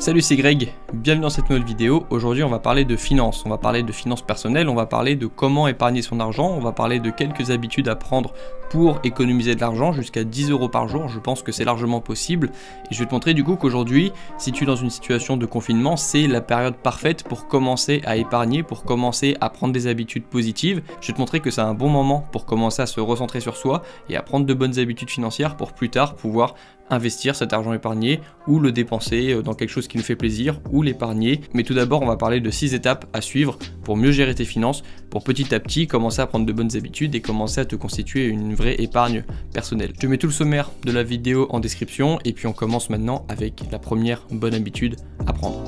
Salut c'est Greg, bienvenue dans cette nouvelle vidéo. Aujourd'hui on va parler de finances, on va parler de finances personnelles, on va parler de comment épargner son argent, on va parler de quelques habitudes à prendre pour économiser de l'argent jusqu'à 10 euros par jour, je pense que c'est largement possible. Et je vais te montrer du coup qu'aujourd'hui, si tu es dans une situation de confinement, c'est la période parfaite pour commencer à épargner, pour commencer à prendre des habitudes positives. Je vais te montrer que c'est un bon moment pour commencer à se recentrer sur soi et à prendre de bonnes habitudes financières pour plus tard pouvoir investir cet argent épargné ou le dépenser euh, dans quelque chose qui nous fait plaisir ou l'épargner. Mais tout d'abord, on va parler de 6 étapes à suivre pour mieux gérer tes finances, pour petit à petit commencer à prendre de bonnes habitudes et commencer à te constituer une vraie épargne personnelle. Je mets tout le sommaire de la vidéo en description et puis on commence maintenant avec la première bonne habitude à prendre.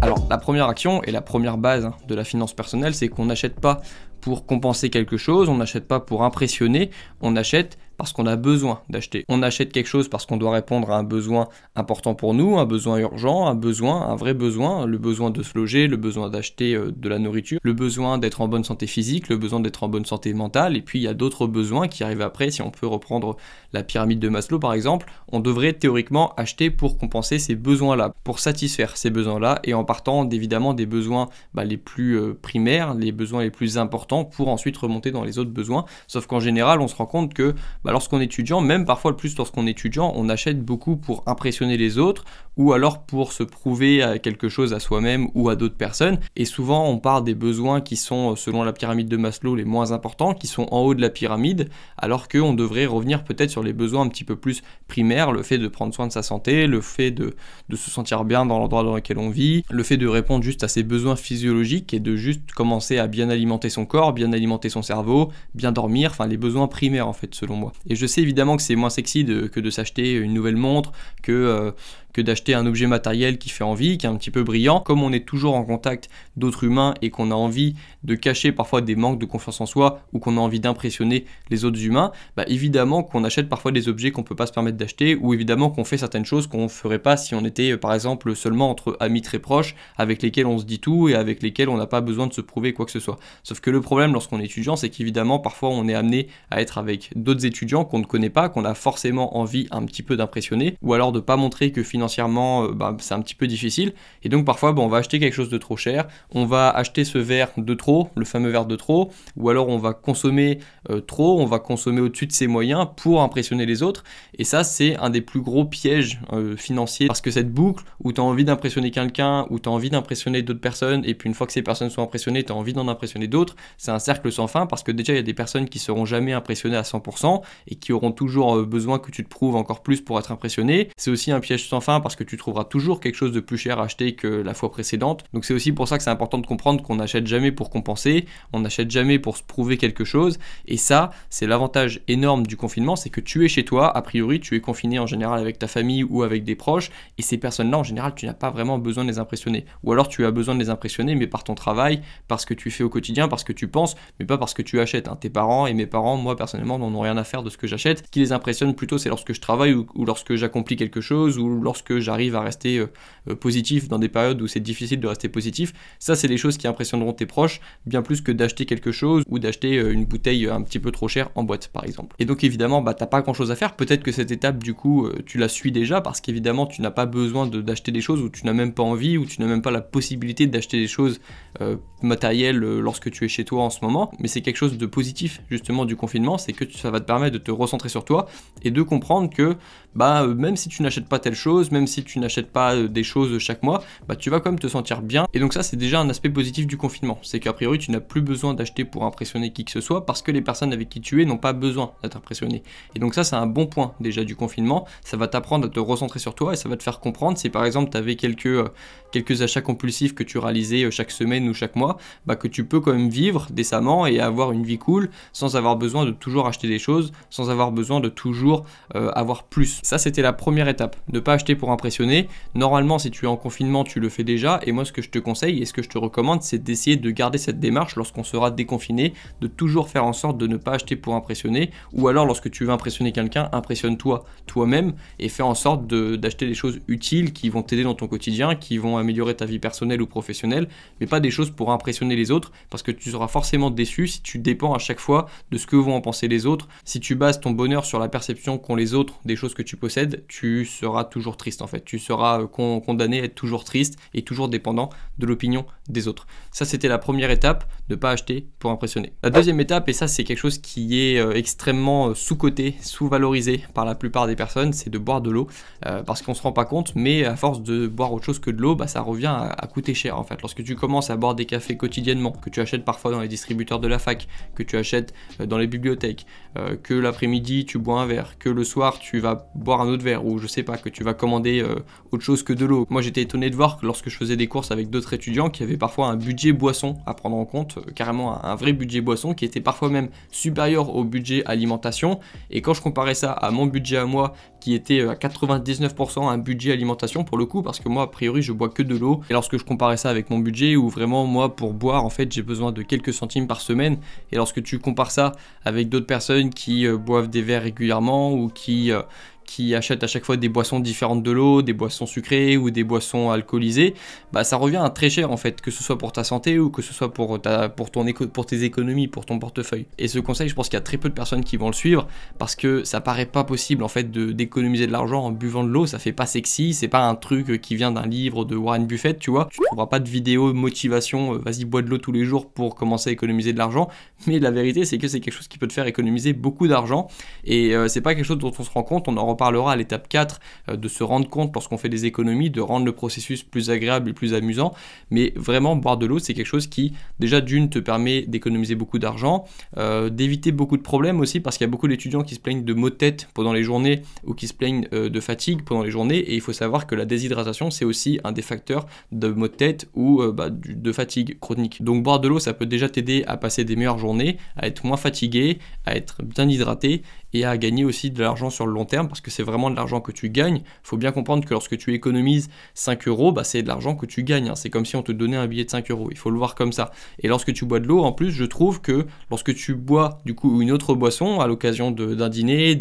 Alors, la première action et la première base hein, de la finance personnelle, c'est qu'on n'achète pas pour compenser quelque chose, on n'achète pas pour impressionner, on achète parce qu'on a besoin d'acheter. On achète quelque chose parce qu'on doit répondre à un besoin important pour nous, un besoin urgent, un besoin, un vrai besoin, le besoin de se loger, le besoin d'acheter euh, de la nourriture, le besoin d'être en bonne santé physique, le besoin d'être en bonne santé mentale, et puis il y a d'autres besoins qui arrivent après. Si on peut reprendre la pyramide de Maslow par exemple, on devrait théoriquement acheter pour compenser ces besoins-là, pour satisfaire ces besoins-là, et en partant évidemment des besoins bah, les plus euh, primaires, les besoins les plus importants pour ensuite remonter dans les autres besoins. Sauf qu'en général, on se rend compte que bah, lorsqu'on est étudiant, même parfois le plus lorsqu'on est étudiant, on achète beaucoup pour impressionner les autres ou alors pour se prouver quelque chose à soi-même ou à d'autres personnes. Et souvent, on part des besoins qui sont, selon la pyramide de Maslow, les moins importants, qui sont en haut de la pyramide, alors qu'on devrait revenir peut-être sur les besoins un petit peu plus primaires, le fait de prendre soin de sa santé, le fait de, de se sentir bien dans l'endroit dans lequel on vit, le fait de répondre juste à ses besoins physiologiques et de juste commencer à bien alimenter son corps bien alimenter son cerveau, bien dormir, enfin les besoins primaires en fait selon moi. Et je sais évidemment que c'est moins sexy que de s'acheter une nouvelle montre, que, euh, que d'acheter un objet matériel qui fait envie, qui est un petit peu brillant. Comme on est toujours en contact d'autres humains et qu'on a envie de cacher parfois des manques de confiance en soi ou qu'on a envie d'impressionner les autres humains, bah évidemment qu'on achète parfois des objets qu'on peut pas se permettre d'acheter ou évidemment qu'on fait certaines choses qu'on ne ferait pas si on était par exemple seulement entre amis très proches avec lesquels on se dit tout et avec lesquels on n'a pas besoin de se prouver quoi que ce soit. Sauf que le problème lorsqu'on est étudiant, c'est qu'évidemment parfois on est amené à être avec d'autres étudiants qu'on ne connaît pas, qu'on a forcément envie un petit peu d'impressionner ou alors de pas montrer que finalement financièrement, euh, bah, c'est un petit peu difficile. Et donc parfois, bah, on va acheter quelque chose de trop cher, on va acheter ce verre de trop, le fameux verre de trop, ou alors on va consommer euh, trop, on va consommer au-dessus de ses moyens pour impressionner les autres. Et ça, c'est un des plus gros pièges euh, financiers, parce que cette boucle où tu as envie d'impressionner quelqu'un, où tu as envie d'impressionner d'autres personnes, et puis une fois que ces personnes sont impressionnées, tu as envie d'en impressionner d'autres, c'est un cercle sans fin, parce que déjà, il y a des personnes qui seront jamais impressionnées à 100% et qui auront toujours besoin que tu te prouves encore plus pour être impressionné. C'est aussi un piège sans fin parce que tu trouveras toujours quelque chose de plus cher à acheter que la fois précédente. Donc c'est aussi pour ça que c'est important de comprendre qu'on n'achète jamais pour compenser, on n'achète jamais pour se prouver quelque chose. Et ça, c'est l'avantage énorme du confinement, c'est que tu es chez toi, a priori tu es confiné en général avec ta famille ou avec des proches, et ces personnes-là en général tu n'as pas vraiment besoin de les impressionner. Ou alors tu as besoin de les impressionner mais par ton travail, parce que tu fais au quotidien, parce que tu penses, mais pas parce que tu achètes. Hein. Tes parents et mes parents, moi personnellement, n'en ont rien à faire de ce que j'achète. Ce qui les impressionne plutôt c'est lorsque je travaille ou, ou lorsque j'accomplis quelque chose ou lorsque que j'arrive à rester euh, euh, positif dans des périodes où c'est difficile de rester positif. Ça, c'est les choses qui impressionneront tes proches, bien plus que d'acheter quelque chose ou d'acheter euh, une bouteille un petit peu trop chère en boîte, par exemple. Et donc, évidemment, bah, t'as pas grand chose à faire. Peut-être que cette étape, du coup, tu la suis déjà parce qu'évidemment, tu n'as pas besoin d'acheter des choses ou tu n'as même pas envie ou tu n'as même pas la possibilité d'acheter des choses matérielles lorsque tu es chez toi en ce moment. Mais c'est quelque chose de positif, justement, du confinement, c'est que ça va te permettre de te recentrer sur toi et de comprendre que, bah, même si tu n'achètes pas telle chose, même si tu n'achètes pas euh, des choses chaque mois, bah tu vas quand même te sentir bien. Et donc ça, c'est déjà un aspect positif du confinement. C'est qu'a priori, tu n'as plus besoin d'acheter pour impressionner qui que ce soit parce que les personnes avec qui tu es n'ont pas besoin d'être impressionnées. Et donc ça, c'est un bon point déjà du confinement. Ça va t'apprendre à te recentrer sur toi et ça va te faire comprendre si par exemple, tu avais quelques, euh, quelques achats compulsifs que tu réalisais euh, chaque semaine ou chaque mois, bah que tu peux quand même vivre décemment et avoir une vie cool sans avoir besoin de toujours acheter des choses, sans avoir besoin de toujours avoir plus. Ça, c'était la première étape. Ne pas acheter pour impressionner. Normalement, si tu es en confinement, tu le fais déjà. Et moi, ce que je te conseille et ce que je te recommande, c'est d'essayer de garder cette démarche lorsqu'on sera déconfiné, de toujours faire en sorte de ne pas acheter pour impressionner. Ou alors, lorsque tu veux impressionner quelqu'un, impressionne-toi toi-même et fais en sorte d'acheter des choses utiles qui vont t'aider dans ton quotidien, qui vont améliorer ta vie personnelle ou professionnelle, mais pas des choses pour impressionner les autres parce que tu seras forcément déçu si tu dépends à chaque fois de ce que vont en penser les autres. Si tu bases ton bonheur sur la perception qu'ont les autres des choses que tu possèdes, tu seras toujours triste en fait. Tu seras euh, condamné à être toujours triste et toujours dépendant de l'opinion des autres. Ça c'était la première étape, ne pas acheter pour impressionner. La deuxième étape, et ça c'est quelque chose qui est euh, extrêmement euh, sous-coté, sous-valorisé par la plupart des personnes, c'est de boire de l'eau parce qu'on se rend pas compte, mais à force de boire autre chose que de l'eau, bah, ça revient à, coûter cher en fait. Lorsque tu commences à boire des cafés quotidiennement, que tu achètes parfois dans les distributeurs de la fac, que tu achètes dans les bibliothèques, que l'après-midi tu bois un verre, que le soir tu vas boire un autre verre ou je sais pas, que tu vas commander euh, autre chose que de l'eau. Moi j'étais étonné de voir que lorsque je faisais des courses avec d'autres étudiants, qui avaient parfois un budget boisson à prendre en compte, euh, carrément un, un, vrai budget boisson qui était parfois même supérieur au budget alimentation. Et quand je comparais ça à mon budget à moi, qui était euh, à 99% un budget alimentation pour le coup, parce que moi a priori je bois que de l'eau. Et lorsque je comparais ça avec mon budget, où vraiment moi pour boire en fait j'ai besoin de quelques centimes par semaine, et lorsque tu compares ça avec d'autres personnes qui boivent des verres régulièrement ou qui, qui achètent à chaque fois des boissons différentes de l'eau, des boissons sucrées ou des boissons alcoolisées, bah ça revient très cher en fait, que ce soit pour ta santé ou que ce soit pour, ta, pour, ton pour tes économies, pour ton portefeuille. Et ce conseil, je pense qu'il y a très peu de personnes qui vont le suivre parce que ça paraît pas possible en fait d'économiser de, l'argent en buvant de l'eau, ça fait pas sexy, c'est pas un truc qui vient d'un livre de Warren Buffett, tu vois. Tu trouveras pas de vidéo motivation, euh, vas-y bois de l'eau tous les jours pour commencer à économiser de l'argent, mais la vérité c'est que c'est quelque chose qui peut te faire économiser beaucoup d'argent et euh, c'est pas quelque chose dont on se rend compte, on en parlera à l'étape 4, euh, de se rendre compte lorsqu'on fait des économies, de rendre le processus plus agréable et plus amusant. Mais vraiment, boire de l'eau, c'est quelque chose qui, déjà d'une, te permet d'économiser beaucoup d'argent, euh, d'éviter beaucoup de problèmes aussi, parce qu'il y a beaucoup d'étudiants qui se plaignent de maux de tête pendant les journées ou qui se plaignent euh, de fatigue pendant les journées. Et il faut savoir que la déshydratation, c'est aussi un des facteurs de maux de tête ou bah, de fatigue chronique. Donc boire de l'eau, ça peut déjà t'aider à passer des meilleures journées, à être moins fatigué, à être bien hydraté et à gagner aussi de l'argent sur le long terme parce que c'est vraiment de l'argent que tu gagnes. il faut bien comprendre que lorsque tu économises 5 euros, bah, c'est de l'argent que tu gagnes. Hein. C'est comme si on te donnait un billet de 5 euros. Il faut le voir comme ça. Et lorsque tu bois de l'eau, en plus, je trouve que lorsque tu bois du coup une autre boisson à l'occasion d'un dîner,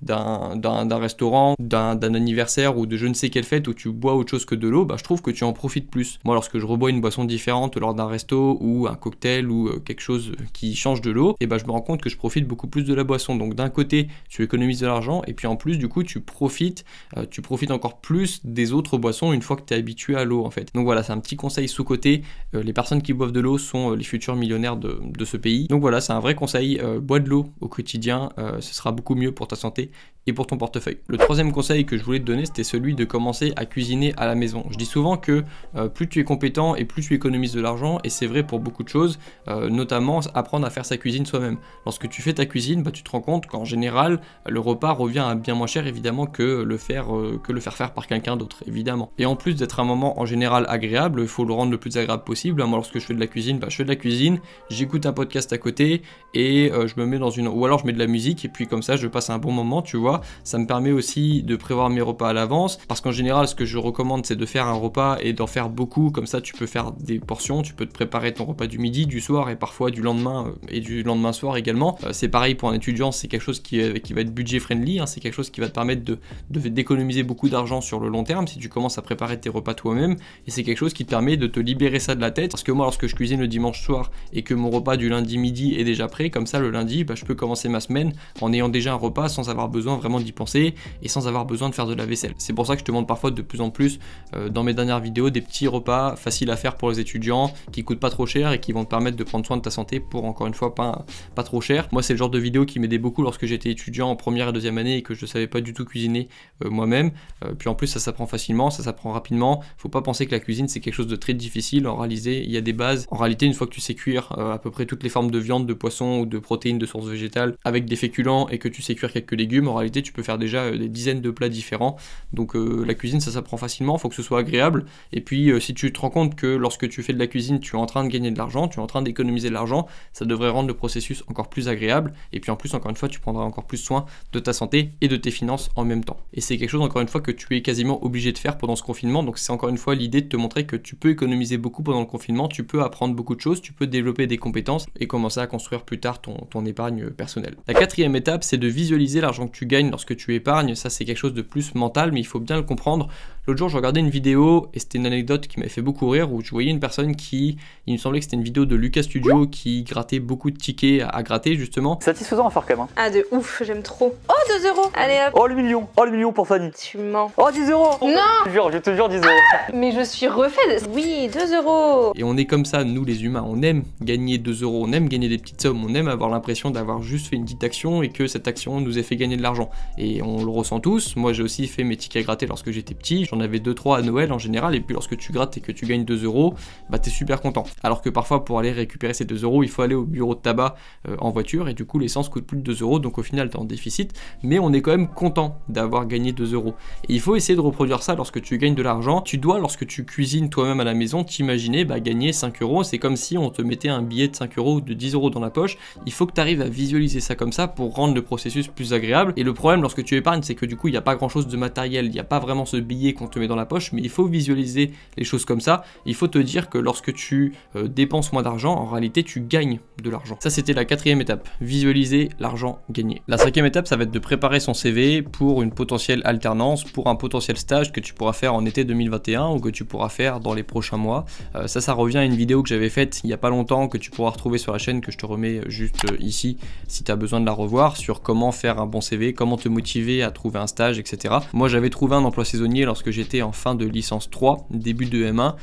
d'un restaurant, d'un anniversaire ou de je ne sais quelle fête où tu bois autre chose que de l'eau, bah, je trouve que tu en profites plus. Moi, lorsque je rebois une boisson différente lors d'un resto ou un cocktail ou euh, quelque chose qui change de l'eau, et eh bah, je me rends compte que je profite beaucoup plus de la boisson. Donc d'un côté, tu économises de l'argent et puis en plus, du coup, tu profites, euh, tu profites encore plus des autres boissons une fois que tu es habitué à l'eau en fait. Donc voilà, c'est un petit conseil sous-côté. Euh, les personnes qui boivent de l'eau sont euh, les futurs millionnaires de, ce pays. Donc voilà, c'est un vrai conseil. bois de l'eau au quotidien, ce sera beaucoup mieux pour ta santé et pour ton portefeuille. Le troisième conseil que je voulais te donner, c'était celui de commencer à cuisiner à la maison. Je dis souvent que plus tu es compétent et plus tu économises de l'argent, et c'est vrai pour beaucoup de choses, notamment apprendre à faire sa cuisine soi-même. Lorsque tu fais ta cuisine, bah, tu te rends compte quand général, le repas revient à bien moins cher évidemment que le faire, euh, que le faire faire par quelqu'un d'autre, évidemment. Et en plus d'être un moment en général agréable, il faut le rendre le plus agréable possible. Moi, lorsque je fais de la cuisine, bah, je fais de la cuisine, j'écoute un podcast à côté et euh, je me mets dans une. Ou alors je mets de la musique et puis comme ça, je passe un bon moment, tu vois. Ça me permet aussi de prévoir mes repas à l'avance parce qu'en général, ce que je recommande, c'est de faire un repas et d'en faire beaucoup. Comme ça, tu peux faire des portions, tu peux te préparer ton repas du midi, du soir et parfois du lendemain euh, et du lendemain soir également. c'est pareil pour un étudiant, c'est quelque chose qui euh, qui, va être budget friendly. Hein. c'est quelque chose qui va te permettre de, d'économiser beaucoup d'argent sur le long terme si tu commences à préparer tes repas toi-même. Et c'est quelque chose qui te permet de te libérer ça de la tête. Parce que moi, lorsque je cuisine le dimanche soir et que mon repas du lundi midi est déjà prêt, comme ça, le lundi, bah, je peux commencer ma semaine en ayant déjà un repas sans avoir besoin vraiment d'y penser et sans avoir besoin de faire de la vaisselle. C'est pour ça que je te montre parfois de plus en plus euh, dans mes dernières vidéos des petits repas faciles à faire pour les étudiants qui coûtent pas trop cher et qui vont te permettre de prendre soin de ta santé pour encore une fois pas, pas trop cher. Moi, c'est le genre de vidéo qui m'aidait beaucoup lorsque j'ai étudiant en première et deuxième année et que je ne savais pas du tout cuisiner euh, moi-même. Euh, puis en plus, ça s'apprend facilement, ça s'apprend rapidement. Faut pas penser que la cuisine, c'est quelque chose de très difficile. En réalité, il y a des bases. En réalité, une fois que tu sais cuire euh, à peu près toutes les formes de viande, de poisson ou de protéines de sources végétales avec des féculents et que tu sais cuire quelques légumes, en réalité, tu peux faire déjà des dizaines de plats différents. Donc la cuisine, ça s'apprend facilement. Faut que ce soit agréable. Et puis, si tu te rends compte que lorsque tu fais de la cuisine, tu es en train de gagner de l'argent, tu es en train d'économiser de l'argent, ça devrait rendre le processus encore plus agréable. Et puis en plus, encore une fois, tu prendras encore plus soin de ta santé et de tes finances en même temps. Et c'est quelque chose encore une fois que tu es quasiment obligé de faire pendant ce confinement. Donc c'est encore une fois l'idée de te montrer que tu peux économiser beaucoup pendant le confinement, tu peux apprendre beaucoup de choses, tu peux développer des compétences et commencer à construire plus tard ton, épargne personnelle. La quatrième étape, c'est de visualiser l'argent que tu gagnes lorsque tu épargnes. Ça c'est quelque chose de plus mental, mais il faut bien le comprendre. L'autre jour, je regardais une vidéo et c'était une anecdote qui m'avait fait beaucoup rire où je voyais une personne qui, il me semblait que c'était une vidéo de Lucas Studio qui grattait beaucoup de tickets à, gratter justement. Satisfaisant à quand même ouf, j'aime trop. Oh, 2 euros Allez hop Oh, le million Oh, le million pour Fanny Tu mens. Oh, 10 euros Non Je te jure, je te jure, 10 euros. Mais je suis refaite Oui, 2 euros Et on est comme ça, nous les humains, on aime gagner 2 euros, on aime gagner des petites sommes, on aime avoir l'impression d'avoir juste fait une petite action et que cette action nous ait fait gagner de l'argent. Et on le ressent tous. Moi, j'ai aussi fait mes tickets grattés gratter lorsque j'étais petit. J'en avais 2-3 à Noël en général. Et puis, lorsque tu grattes et que tu gagnes 2 euros, bah, t'es super content. Alors que parfois, pour aller récupérer ces 2 euros, il faut aller au bureau de tabac euh, en voiture. Et du coup, l'essence coûte plus de 2 euros. Donc, au final, tu es en déficit, mais on est quand même content d'avoir gagné 2 euros. Et il faut essayer de reproduire ça lorsque tu gagnes de l'argent. Tu dois, lorsque tu cuisines toi-même à la maison, t'imaginer bah, gagner 5 euros. C'est comme si on te mettait un billet de 5 euros ou de 10 euros dans la poche. Il faut que tu arrives à visualiser ça comme ça pour rendre le processus plus agréable. Et le problème lorsque tu épargnes, c'est que du coup, il n'y a pas grand chose de matériel, il n'y a pas vraiment ce billet qu'on te met dans la poche, mais il faut visualiser les choses comme ça. Il faut te dire que lorsque tu euh, dépenses moins d'argent, en réalité, tu gagnes de l'argent. Ça, c'était la quatrième étape, visualiser l'argent gagné. La cinquième étape, ça va être de préparer son CV pour une potentielle alternance, pour un potentiel stage que tu pourras faire en été 2021 ou que tu pourras faire dans les prochains mois. Euh, ça, ça revient à une vidéo que j'avais faite il n'y a pas longtemps que tu pourras retrouver sur la chaîne, que je te remets juste euh, ici si tu as besoin de la revoir, sur comment faire un bon CV, comment te motiver à trouver un stage, etc. Moi, j'avais trouvé un emploi saisonnier lorsque j'étais en fin de licence 3, début de M1,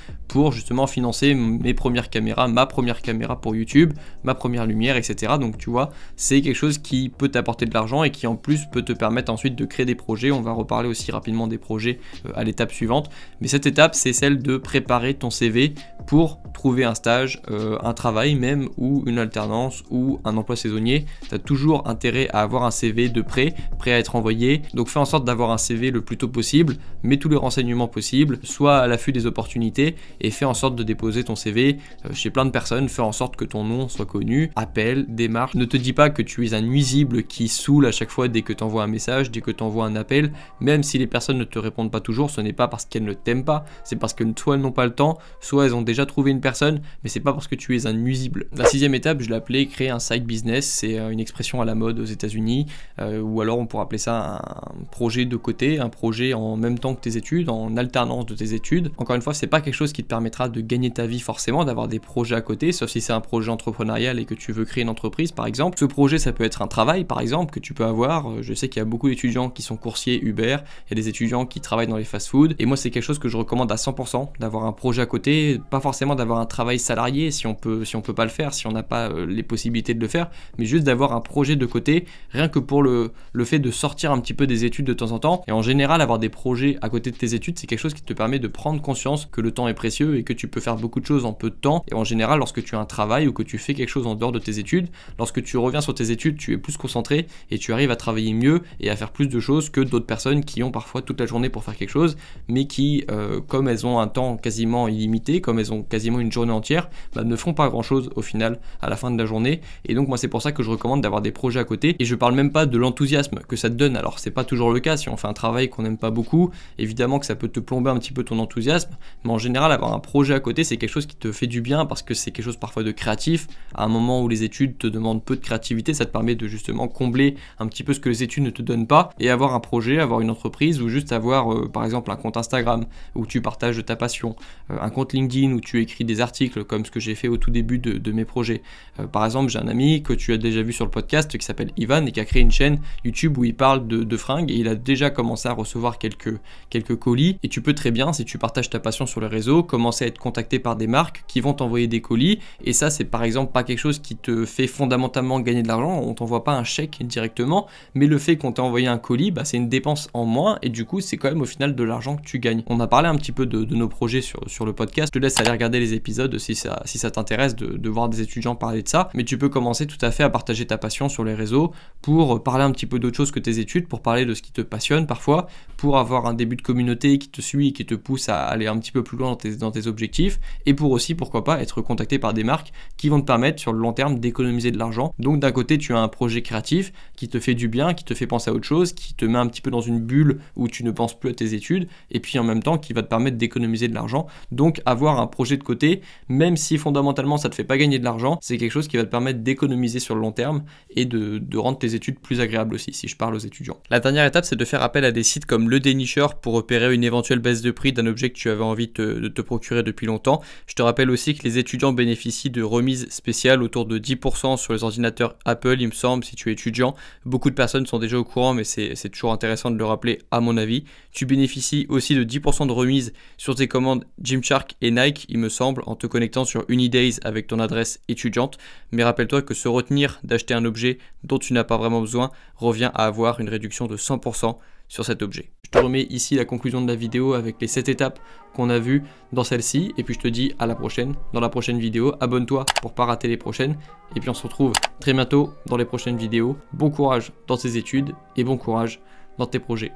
justement financer mes premières caméras, ma première caméra pour YouTube, ma première lumière, etc. Donc tu vois, c'est quelque chose qui peut t'apporter de l'argent et qui en plus peut te permettre ensuite de créer des projets. On va reparler aussi rapidement des projets euh, à l'étape suivante. Mais cette étape, c'est celle de préparer ton CV pour trouver un stage, euh, un travail même ou une alternance ou un emploi saisonnier. Tu as toujours intérêt à avoir un CV de prêt, prêt à être envoyé. Donc fais en sorte d'avoir un CV le plus tôt possible, mets tous les renseignements possibles, soit à l'affût des opportunités et et fais en sorte de déposer ton CV euh, chez plein de personnes, fais en sorte que ton nom soit connu, appelle, démarche. Ne te dis pas que tu es un nuisible qui saoule à chaque fois dès que tu envoies un message, dès que tu envoies un appel, même si les personnes ne te répondent pas toujours, ce n'est pas parce qu'elles ne t'aiment pas, c'est parce que soit elles n'ont pas le temps, soit elles ont déjà trouvé une personne, mais c'est pas parce que tu es un nuisible. La sixième étape, je l'appelais créer un side business, c'est euh, une expression à la mode aux États-Unis, euh, ou alors on pourrait appeler ça un projet de côté, un projet en même temps que tes études, en alternance de tes études. Encore une fois, c'est pas quelque chose qui te permettra de gagner ta vie forcément, d'avoir des projets à côté, sauf si c'est un projet entrepreneurial et que tu veux créer une entreprise par exemple. Ce projet, ça peut être un travail par exemple que tu peux avoir. Euh, je sais qu'il y a beaucoup d'étudiants qui sont coursiers Uber, il y a des étudiants qui travaillent dans les fast food Et moi, c'est quelque chose que je recommande à 100%, d'avoir un projet à côté, pas forcément d'avoir un travail salarié si on peut, si on peut pas le faire, si on n'a pas euh, les possibilités de le faire, mais juste d'avoir un projet de côté, rien que pour le, le fait de sortir un petit peu des études de temps en temps. Et en général, avoir des projets à côté de tes études, c'est quelque chose qui te permet de prendre conscience que le temps est précieux et que tu peux faire beaucoup de choses en peu de temps. Et en général, lorsque tu as un travail ou que tu fais quelque chose en dehors de tes études, lorsque tu reviens sur tes études, tu es plus concentré et tu arrives à travailler mieux et à faire plus de choses que d'autres personnes qui ont parfois toute la journée pour faire quelque chose, mais qui, euh, comme elles ont un temps quasiment illimité, comme elles ont quasiment une journée entière, bah, ne font pas grand-chose au final à la fin de la journée. Et donc moi, c'est pour ça que je recommande d'avoir des projets à côté. Et je parle même pas de l'enthousiasme que ça te donne. Alors c'est pas toujours le cas si on fait un travail qu'on n'aime pas beaucoup. Évidemment que ça peut te plomber un petit peu ton enthousiasme, mais en général, avoir un projet à côté, c'est quelque chose qui te fait du bien parce que c'est quelque chose parfois de créatif. À un moment où les études te demandent peu de créativité, ça te permet de justement combler un petit peu ce que les études ne te donnent pas et avoir un projet, avoir une entreprise ou juste avoir euh, par exemple un compte Instagram où tu partages ta passion, euh, un compte LinkedIn où tu écris des articles comme ce que j'ai fait au tout début de, mes projets. Euh, par exemple, j'ai un ami que tu as déjà vu sur le podcast qui s'appelle Ivan et qui a créé une chaîne YouTube où il parle de, fringues et il a déjà commencé à recevoir quelques, quelques colis et tu peux très bien si tu partages ta passion sur le réseau comme à être contacté par des marques qui vont t'envoyer des colis. Et ça, c'est par exemple pas quelque chose qui te fait fondamentalement gagner de l'argent. On t'envoie pas un chèque directement, mais le fait qu'on t'ait envoyé un colis, bah, c'est une dépense en moins. Et du coup, c'est quand même au final de l'argent que tu gagnes. On a parlé un petit peu de, nos projets sur, sur, le podcast. Je te laisse aller regarder les épisodes si ça, si ça t'intéresse de, voir des étudiants parler de ça. Mais tu peux commencer tout à fait à partager ta passion sur les réseaux pour parler un petit peu d'autre chose que tes études, pour parler de ce qui te passionne parfois, pour avoir un début de communauté qui te suit et qui te pousse à aller un petit peu plus loin dans tes, tes objectifs et pour aussi, pourquoi pas, être contacté par des marques qui vont te permettre sur le long terme d'économiser de l'argent. Donc d'un côté, tu as un projet créatif qui te fait du bien, qui te fait penser à autre chose, qui te met un petit peu dans une bulle où tu ne penses plus à tes études et puis en même temps qui va te permettre d'économiser de l'argent. Donc avoir un projet de côté, même si fondamentalement ça te fait pas gagner de l'argent, c'est quelque chose qui va te permettre d'économiser sur le long terme et de, rendre tes études plus agréables aussi, si je parle aux étudiants. La dernière étape, c'est de faire appel à des sites comme Le Dénicheur pour opérer une éventuelle baisse de prix d'un objet que tu avais envie de te proposer depuis longtemps. Je te rappelle aussi que les étudiants bénéficient de remises spéciales autour de 10% sur les ordinateurs Apple, il me semble, si tu es étudiant. Beaucoup de personnes sont déjà au courant, mais c'est toujours intéressant de le rappeler, à mon avis. Tu bénéficies aussi de 10% de remise sur tes commandes Gymshark et Nike, il me semble, en te connectant sur Unidays avec ton adresse étudiante. Mais rappelle-toi que se retenir d'acheter un objet dont tu n'as pas vraiment besoin revient à avoir une réduction de 100% sur cet objet. Je te remets ici la conclusion de la vidéo avec les 7 étapes qu'on a vues dans celle-ci. Et puis je te dis à la prochaine, dans la prochaine vidéo. Abonne-toi pour pas rater les prochaines. Et puis on se retrouve très bientôt dans les prochaines vidéos. Bon courage dans tes études et bon courage dans tes projets.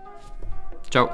Ciao